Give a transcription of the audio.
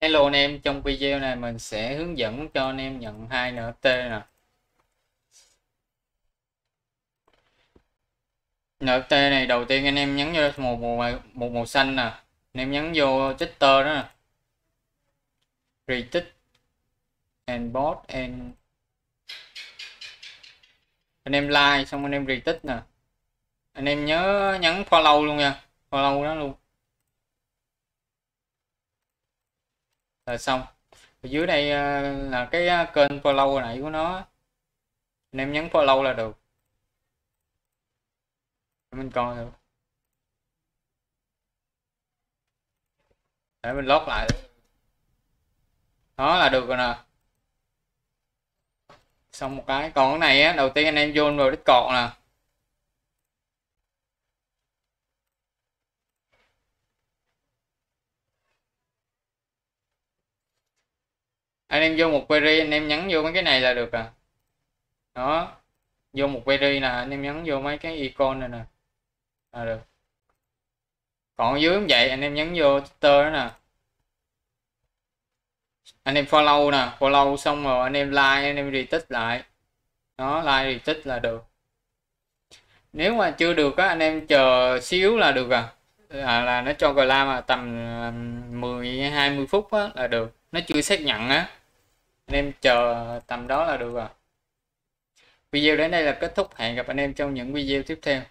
Hello anh em, trong video này mình sẽ hướng dẫn cho anh em nhận hai NFT nè. NFT này đầu tiên anh em nhấn vô một màu, một màu xanh nè. Anh em nhấn vô Twitter đó nè. Retweet and bot and anh em like xong anh em retweet nè. Anh em nhớ nhấn follow luôn nha. Follow đó luôn. là ờ, xong ở dưới đây ờ, là cái ờ, kênh follow này của nó anh em nhấn follow là được mình coi được để mình lót lại đó là được rồi nè xong một cái còn cái này á đầu tiên anh em vô vào discord nè anh em vô một query anh em nhắn vô mấy cái này là được à đó vô một query là anh em nhắn vô mấy cái icon này nè là được còn ở dưới cũng vậy anh em nhắn vô twitter đó nè anh em follow nè follow xong rồi anh em like anh em retweet lại nó like retweet là được nếu mà chưa được á anh em chờ xíu là được à là, là nó cho glam mà tầm 10 à, 20 phút á là được nó chưa xác nhận á anh em chờ tầm đó là được rồi video đến đây là kết thúc hẹn gặp anh em trong những video tiếp theo